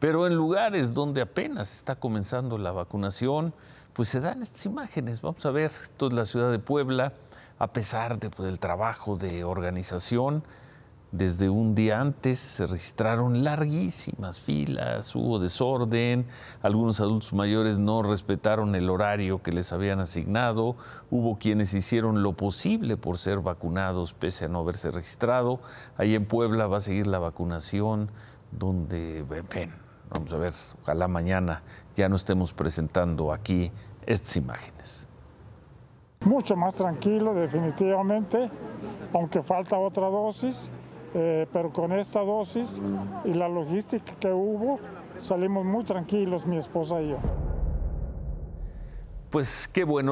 Pero en lugares donde apenas está comenzando la vacunación, pues se dan estas imágenes. Vamos a ver, toda la ciudad de Puebla, a pesar pues, del trabajo de organización, desde un día antes se registraron larguísimas filas, hubo desorden, algunos adultos mayores no respetaron el horario que les habían asignado, hubo quienes hicieron lo posible por ser vacunados pese a no haberse registrado. Ahí en Puebla va a seguir la vacunación donde, ven Vamos a ver, ojalá mañana ya no estemos presentando aquí estas imágenes. Mucho más tranquilo, definitivamente, aunque falta otra dosis, eh, pero con esta dosis y la logística que hubo, salimos muy tranquilos, mi esposa y yo. Pues qué bueno.